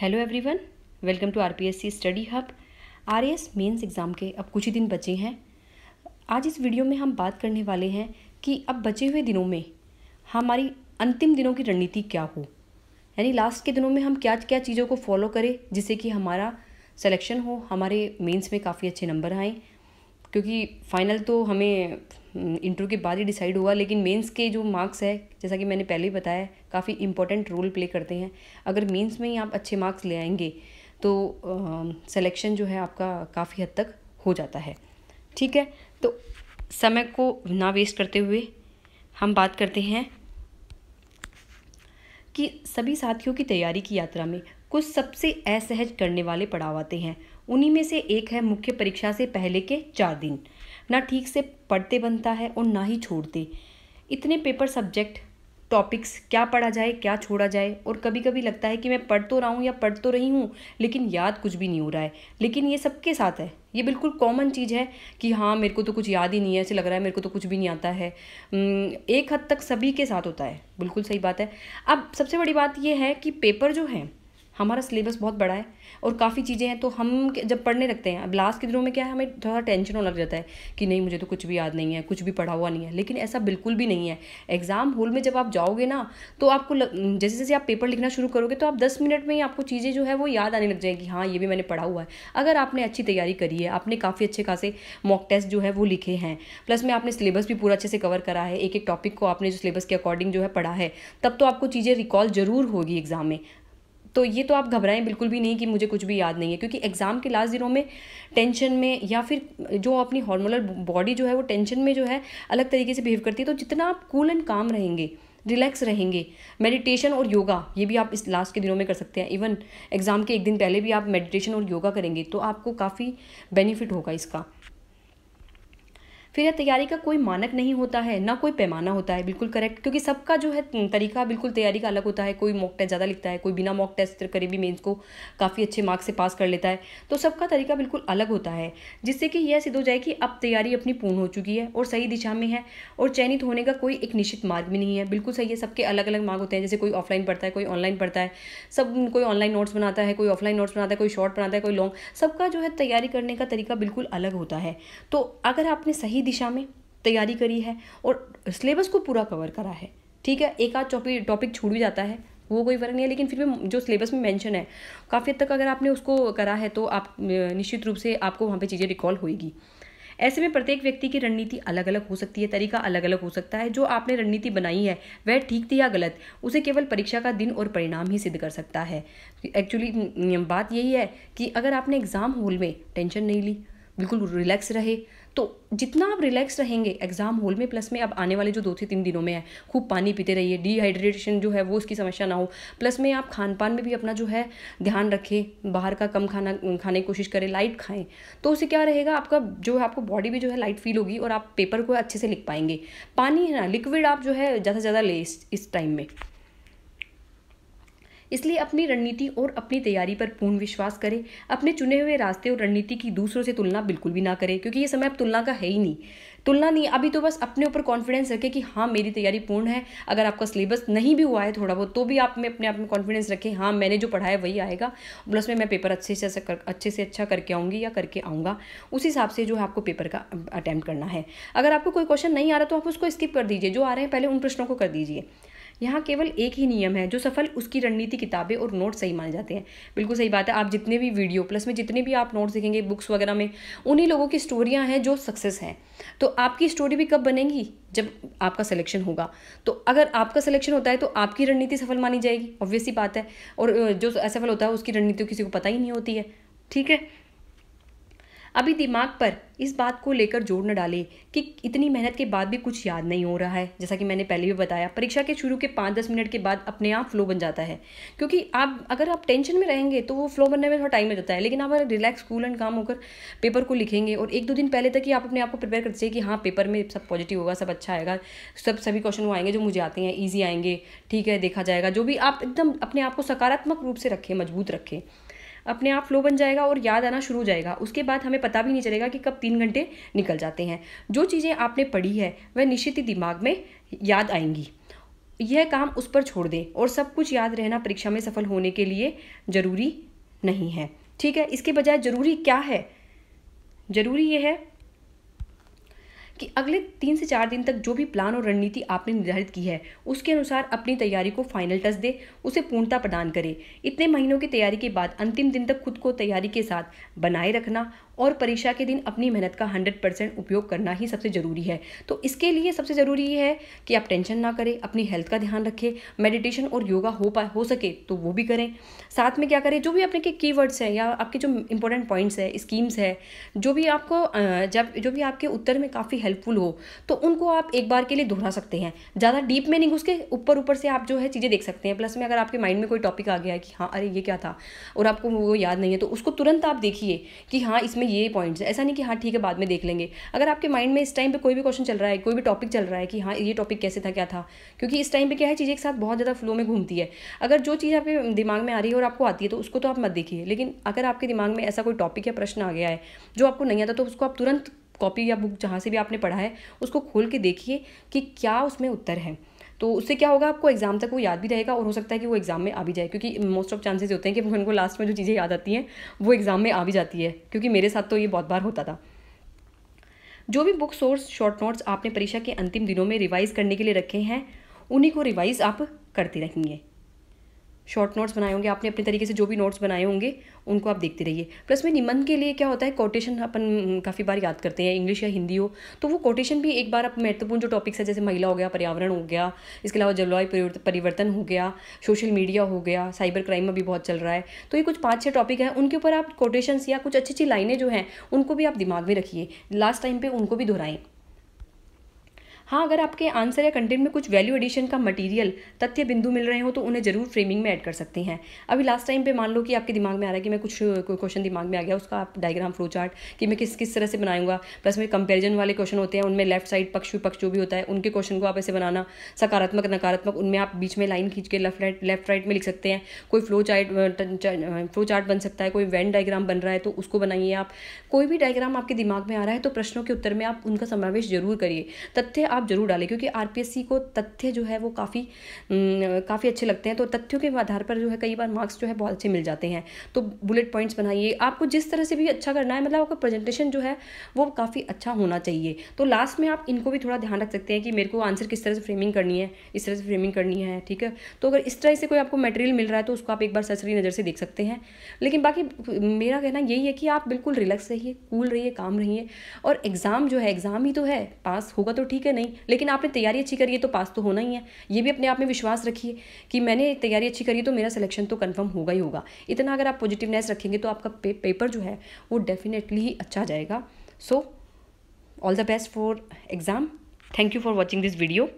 hello everyone welcome to RPSC study hub RAS mains exam के अब कुछ ही दिन बचे हैं आज इस वीडियो में हम बात करने वाले हैं कि अब बचे हुए दिनों में हमारी अंतिम दिनों की रणनीति क्या हो यानी लास्ट के दिनों में हम क्या क्या चीज़ों को फॉलो करें जिससे कि हमारा सिलेक्शन हो हमारे मेंस में काफ़ी अच्छे नंबर आएँ क्योंकि फ़ाइनल तो हमें इंटरव्यू हम्म, के बाद ही डिसाइड हुआ लेकिन मेंस के जो मार्क्स है जैसा कि मैंने पहले ही बताया काफ़ी इंपॉर्टेंट रोल प्ले करते हैं अगर मेंस में ही आप अच्छे मार्क्स ले आएंगे तो सिलेक्शन जो है आपका काफ़ी हद तक हो जाता है ठीक है तो समय को ना वेस्ट करते हुए हम बात करते हैं कि सभी साथियों की तैयारी की यात्रा में कुछ सबसे असहज करने वाले पड़ाव आते हैं उन्हीं में से एक है मुख्य परीक्षा से पहले के चार दिन ना ठीक से पढ़ते बनता है और ना ही छोड़ते इतने पेपर सब्जेक्ट टॉपिक्स क्या पढ़ा जाए क्या छोड़ा जाए और कभी कभी लगता है कि मैं पढ़ तो रहा हूँ या पढ़ तो रही हूँ लेकिन याद कुछ भी नहीं हो रहा है लेकिन ये सबके साथ है ये बिल्कुल कॉमन चीज़ है कि हाँ मेरे को तो कुछ याद ही नहीं है ऐसे लग रहा है मेरे को तो कुछ भी नहीं आता है एक हद तक सभी के साथ होता है बिल्कुल सही बात है अब सबसे बड़ी बात यह है कि पेपर जो है हमारा सिलेबस बहुत बड़ा है और काफ़ी चीज़ें हैं तो हम जब पढ़ने लगते हैं अब लास्ट के दिनों में क्या है हमें थोड़ा टेंशन होने लग जाता है कि नहीं मुझे तो कुछ भी याद नहीं है कुछ भी पढ़ा हुआ नहीं है लेकिन ऐसा बिल्कुल भी नहीं है एग्ज़ाम हॉल में जब आप जाओगे ना तो आपको लग, जैसे जैसे आप पेपर लिखना शुरू करोगे तो आप दस मिनट में ही आपको चीज़ें जो है वो याद आने लग जाएंगी हाँ ये भी मैंने पढ़ा हुआ है अगर आपने अच्छी तैयारी करी है आपने काफ़ी अच्छे खासे मॉक टेस्ट जो है वो लिखे हैं प्लस में आपने सिलेबस भी पूरा अच्छे से कवर करा है एक एक टॉपिक को आपने जो सिलेबस के अकॉर्डिंग जो है पढ़ा है तब तो आपको चीज़ें रिकॉल ज़रूर होगी एग्ज़ाम में तो ये तो आप घबराएं बिल्कुल भी नहीं कि मुझे कुछ भी याद नहीं है क्योंकि एग्ज़ाम के लास्ट दिनों में टेंशन में या फिर जो अपनी हार्मोनल बॉडी जो है वो टेंशन में जो है अलग तरीके से बिहेव करती है तो जितना आप कूल एंड काम रहेंगे रिलैक्स रहेंगे मेडिटेशन और योगा ये भी आप इस लास्ट के दिनों में कर सकते हैं इवन एग्ज़ाम के एक दिन पहले भी आप मेडिटेशन और योगा करेंगे तो आपको काफ़ी बेनिफिट होगा इसका फिर यह तैयारी का कोई मानक नहीं होता है ना कोई पैमाना होता है बिल्कुल करेक्ट क्योंकि सबका जो है तरीका बिल्कुल तैयारी का अलग होता है कोई मॉक टेस्ट ज़्यादा लिखता है कोई बिना मॉक टेस्ट तो करीबी मेन्स को काफ़ी अच्छे मार्क्स से पास कर लेता है तो सबका तरीका बिल्कुल अलग होता है जिससे कि यह सिद्ध हो जाए कि अब तैयारी अपनी पूर्ण हो चुकी है और सही दिशा में है और चयनित होने का कोई एक निश्चित मार्ग भी नहीं है बिल्कुल सही है सबके अलग अलग मार्ग होते हैं जैसे कोई ऑफलाइन पढ़ता है कोई ऑनलाइन पढ़ता है सब कोई ऑनलाइन नोट्स बनाता है कोई ऑफलाइन नोट्स बनाता है कोई शॉर्ट बनाता है कोई लॉन्ग सबका जो है तैयारी करने का तरीका बिल्कुल अलग होता है तो अगर आपने सही ही दिशा में तैयारी करी है और सिलेबस को पूरा कवर करा है ठीक है एक आध टॉपिक टॉपिक छूट भी जाता है वो कोई फ़र्क नहीं है लेकिन फिर भी जो सिलेबस में मेंशन है काफ़ी हद तक अगर आपने उसको करा है तो आप निश्चित रूप से आपको वहाँ पे चीज़ें रिकॉल होएगी ऐसे में प्रत्येक व्यक्ति की रणनीति अलग अलग हो सकती है तरीका अलग अलग हो सकता है जो आपने रणनीति बनाई है वह ठीक थी या गलत उसे केवल परीक्षा का दिन और परिणाम ही सिद्ध कर सकता है एक्चुअली बात यही है कि अगर आपने एग्ज़ाम हॉल में टेंशन नहीं ली बिल्कुल रिलैक्स रहे तो जितना आप रिलैक्स रहेंगे एग्ज़ाम हॉल में प्लस में अब आने वाले जो दो से तीन दिनों में है खूब पानी पीते रहिए डिहाइड्रेशन जो है वो उसकी समस्या ना हो प्लस में आप खान पान में भी अपना जो है ध्यान रखें बाहर का कम खाना खाने की कोशिश करें लाइट खाएं तो उससे क्या रहेगा आपका जो है आपको बॉडी भी जो है लाइट फील होगी और आप पेपर को अच्छे से लिख पाएंगे पानी है ना लिक्विड आप जो है ज़्यादा से ज़्यादा ले इस टाइम में इसलिए अपनी रणनीति और अपनी तैयारी पर पूर्ण विश्वास करें अपने चुने हुए रास्ते और रणनीति की दूसरों से तुलना बिल्कुल भी ना करें क्योंकि ये समय अब तुलना का है ही नहीं तुलना नहीं अभी तो बस अपने ऊपर कॉन्फिडेंस रखें कि हाँ मेरी तैयारी पूर्ण है अगर आपका सिलेबस नहीं भी हुआ है थोड़ा बहुत तो भी आप में अपने आप में कॉन्फिडेंस रखें हाँ मैंने जो पढ़ा है वही आएगा प्लस में मैं पेपर अच्छे से कर, अच्छे से अच्छा करके आऊँगी या करके आऊँगा उस हिसाब से जो है आपको पेपर का अटैम्प्ट करना है अगर आपको कोई क्वेश्चन नहीं आ रहा तो आप उसको स्किप कर दीजिए जो आ रहे हैं पहले उन प्रश्नों को कर दीजिए यहाँ केवल एक ही नियम है जो सफल उसकी रणनीति किताबें और नोट सही माने जाते हैं बिल्कुल सही बात है आप जितने भी वीडियो प्लस में जितने भी आप नोट्स देखेंगे बुक्स वगैरह में उन्हीं लोगों की स्टोरियाँ हैं जो सक्सेस हैं तो आपकी स्टोरी भी कब बनेगी जब आपका सिलेक्शन होगा तो अगर आपका सिलेक्शन होता है तो आपकी रणनीति सफल मानी जाएगी ऑब्वियसली बात है और जो असफल होता है उसकी रणनीति किसी को पता ही नहीं होती है ठीक है अभी दिमाग पर इस बात को लेकर जोर न डालें कि इतनी मेहनत के बाद भी कुछ याद नहीं हो रहा है जैसा कि मैंने पहले भी बताया परीक्षा के शुरू के पाँच दस मिनट के बाद अपने आप फ्लो बन जाता है क्योंकि आप अगर आप टेंशन में रहेंगे तो वो फ्लो बनने में थोड़ा टाइम लग जाता है लेकिन आप अगर रिलैक्स कूल एंड काम होकर पेपर को लिखेंगे और एक दो दिन पहले तक ही आप अपने आप को प्रिपेयर करते हैं कि हाँ पेपर में सब पॉजिटिव होगा सब अच्छा आएगा सब सभी क्वेश्चन वो आएंगे जो मुझे आते हैं ईजी आएंगे ठीक है देखा जाएगा जो भी आप एकदम अपने आप को सकारात्मक रूप से रखें मजबूत रखें अपने आप फ्लो बन जाएगा और याद आना शुरू हो जाएगा उसके बाद हमें पता भी नहीं चलेगा कि कब तीन घंटे निकल जाते हैं जो चीज़ें आपने पढ़ी है वह निश्चित ही दिमाग में याद आएंगी यह काम उस पर छोड़ दें और सब कुछ याद रहना परीक्षा में सफल होने के लिए ज़रूरी नहीं है ठीक है इसके बजाय ज़रूरी क्या है ज़रूरी यह है कि अगले तीन से चार दिन तक जो भी प्लान और रणनीति आपने निर्धारित की है उसके अनुसार अपनी तैयारी को फाइनल टच दे उसे पूर्णता प्रदान करें इतने महीनों की तैयारी के बाद अंतिम दिन तक खुद को तैयारी के साथ बनाए रखना और परीक्षा के दिन अपनी मेहनत का हंड्रेड परसेंट उपयोग करना ही सबसे ज़रूरी है तो इसके लिए सबसे ज़रूरी है कि आप टेंशन ना करें अपनी हेल्थ का ध्यान रखें मेडिटेशन और योगा हो पा हो सके तो वो भी करें साथ में क्या करें जो भी अपने के की वर्ड्स हैं या आपके जो इंपॉर्टेंट पॉइंट्स है स्कीम्स है जो भी आपको जब जो भी आपके उत्तर में काफ़ी हेल्पफुल हो तो उनको आप एक बार के लिए दोहरा सकते हैं ज़्यादा डीप में नहीं घुस के ऊपर ऊपर से आप जो है चीज़ें देख सकते हैं प्लस में अगर आपके माइंड में कोई टॉपिक आ गया है कि हाँ अरे ये क्या था और आपको वो याद नहीं है तो उसको तुरंत आप देखिए कि हाँ इसमें ये पॉइंट्स ऐसा नहीं कि हाँ ठीक है बाद में देख लेंगे अगर आपके माइंड में इस टाइम पे कोई भी क्वेश्चन चल रहा है कोई भी टॉपिक चल रहा है कि हाँ ये टॉपिक कैसे था क्या था क्योंकि इस टाइम पे क्या है चीज़ें एक साथ बहुत ज़्यादा फ्लो में घूमती है अगर जो चीज़ आपके दिमाग में आ रही है और आपको आती है तो उसको तो आप मत देखिए लेकिन अगर आपके दिमाग में ऐसा कोई टॉपिक या प्रश्न आ गया है जो आपको नहीं आता तो उसको आप तुरंत कॉपी या बुक जहाँ से भी आपने पढ़ा है उसको खोल के देखिए कि क्या उसमें उत्तर है तो उससे क्या होगा आपको एग्ज़ाम तक वो याद भी रहेगा और हो सकता है कि वो एग्ज़ाम में आ भी जाए क्योंकि मोस्ट ऑफ चांसेस होते हैं कि उनको लास्ट में जो चीज़ें याद आती हैं वो एग्ज़ाम में आ भी जाती है क्योंकि मेरे साथ तो ये बहुत बार होता था जो भी बुक सोर्स शॉर्ट नोट्स आपने परीक्षा के अंतिम दिनों में रिवाइज़ करने के लिए रखे हैं उन्हीं को रिवाइज़ आप करते रहेंगे शॉर्ट नोट्स बनाए होंगे आपने अपने तरीके से जो भी नोट्स बनाए होंगे उनको आप देखते रहिए प्लस में निबंध के लिए क्या होता है कोटेशन अपन काफ़ी बार याद करते हैं इंग्लिश या हिंदी हो तो वो कोटेशन भी एक बार आप महत्वपूर्ण जो टॉपिक्स है जैसे महिला हो गया पर्यावरण हो गया इसके अलावा जलवायु परिवर्तन हो गया सोशल मीडिया हो गया साइबर क्राइम में भी बहुत चल रहा है तो ये कुछ पाँच छः टॉपिक हैं उनके ऊपर आप कोटेशंस या कुछ अच्छी अच्छी लाइनें जो हैं उनको भी आप दिमाग में रखिए लास्ट टाइम पर उनको भी दोहराएं हाँ अगर आपके आंसर या कंटेंट में कुछ वैल्यू एडिशन का मटेरियल तथ्य बिंदु मिल रहे हो तो उन्हें जरूर फ्रेमिंग में ऐड कर सकते हैं अभी लास्ट टाइम पे मान लो कि आपके दिमाग में आ रहा है कि मैं कुछ क्वेश्चन दिमाग में आ गया उसका आप डायग्राम फ्लो चार्ट कि मैं किस किस तरह से बनाऊंगा प्लस में कंपेरिजन वाले क्वेश्चन होते हैं उनमें लेफ्ट साइड पक्ष विपक्ष जो भी होता है उनके क्वेश्चन को आप ऐसे बनाना सकारात्मक नकारात्मक उनमें आप बीच में लाइन खींच के लेफ्ट राइट लेफ्ट राइट में लिख सकते हैं कोई फ्लो चार्ट फ्लो चार्ट बन सकता है कोई वैन डायग्राम बन रहा है तो उसको बनाइए आप कोई भी डायग्राम आपके दिमाग में आ रहा है तो प्रश्नों के उत्तर में आप उनका समावेश जरूर करिए तथ्य आप आप जरूर डालें क्योंकि आरपीएससी को तथ्य जो है वो काफ़ी काफ़ी अच्छे लगते हैं तो तथ्यों के आधार पर जो है कई बार मार्क्स जो है बहुत अच्छे मिल जाते हैं तो बुलेट पॉइंट्स बनाइए आपको जिस तरह से भी अच्छा करना है मतलब आपका प्रेजेंटेशन जो है वो काफ़ी अच्छा होना चाहिए तो लास्ट में आप इनको भी थोड़ा ध्यान रख सकते हैं कि मेरे को आंसर किस तरह से फ्रेमिंग करनी है इस तरह से फ्रेमिंग करनी है ठीक है तो अगर इस तरह से कोई आपको मटेरियल मिल रहा है तो उसको आप एक बार सरसरी नज़र से देख सकते हैं लेकिन बाकी मेरा कहना यही है कि आप बिल्कुल रिलैक्स रहिए कूल रहिए काम रहिए और एग्ज़ाम जो है एग्ज़ाम ही तो है पास होगा तो ठीक है नहीं नहीं लेकिन आपने तैयारी अच्छी करी है तो पास तो होना ही है ये भी अपने आप में विश्वास रखिए कि मैंने तैयारी अच्छी करी है तो मेरा सिलेक्शन तो कन्फर्म होगा ही होगा इतना अगर आप पॉजिटिवनेस रखेंगे तो आपका पे, पेपर जो है वो डेफिनेटली ही अच्छा जाएगा so all the best for exam thank you for watching this video